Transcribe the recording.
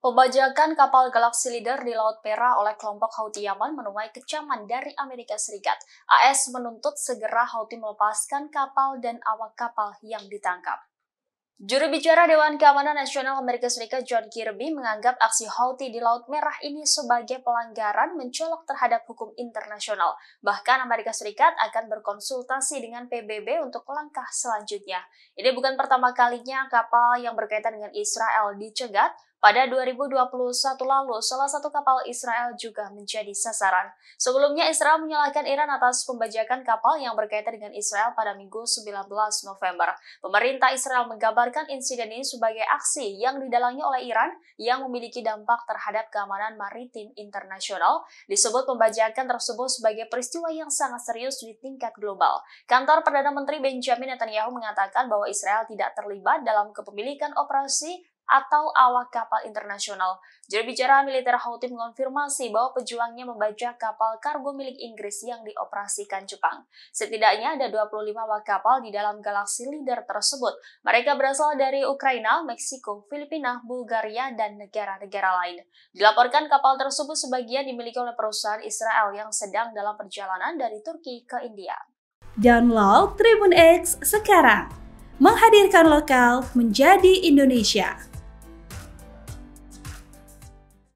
Pembajakan kapal Galaxy Leader di Laut Perak oleh kelompok Houthi Yaman menuai kecaman dari Amerika Serikat. AS menuntut segera Houthi melepaskan kapal dan awak kapal yang ditangkap. Juru bicara Dewan Keamanan Nasional Amerika Serikat John Kirby menganggap aksi Houthi di Laut Merah ini sebagai pelanggaran mencolok terhadap hukum internasional. Bahkan Amerika Serikat akan berkonsultasi dengan PBB untuk langkah selanjutnya. Ini bukan pertama kalinya kapal yang berkaitan dengan Israel dicegat, pada 2021 lalu, salah satu kapal Israel juga menjadi sasaran. Sebelumnya, Israel menyalahkan Iran atas pembajakan kapal yang berkaitan dengan Israel pada Minggu 19 November. Pemerintah Israel menggambarkan insiden ini sebagai aksi yang didalangi oleh Iran yang memiliki dampak terhadap keamanan maritim internasional. Disebut pembajakan tersebut sebagai peristiwa yang sangat serius di tingkat global. Kantor Perdana Menteri Benjamin Netanyahu mengatakan bahwa Israel tidak terlibat dalam kepemilikan operasi atau awak kapal internasional. Juru bicara militer Houthi mengonfirmasi bahwa pejuangnya membaca kapal kargo milik Inggris yang dioperasikan Jepang. Setidaknya ada 25 awak kapal di dalam galaksi leader tersebut. Mereka berasal dari Ukraina, Meksiko, Filipina, Bulgaria, dan negara-negara lain. Dilaporkan kapal tersebut sebagian dimiliki oleh perusahaan Israel yang sedang dalam perjalanan dari Turki ke India. Download Tribun X sekarang. Menghadirkan lokal menjadi Indonesia.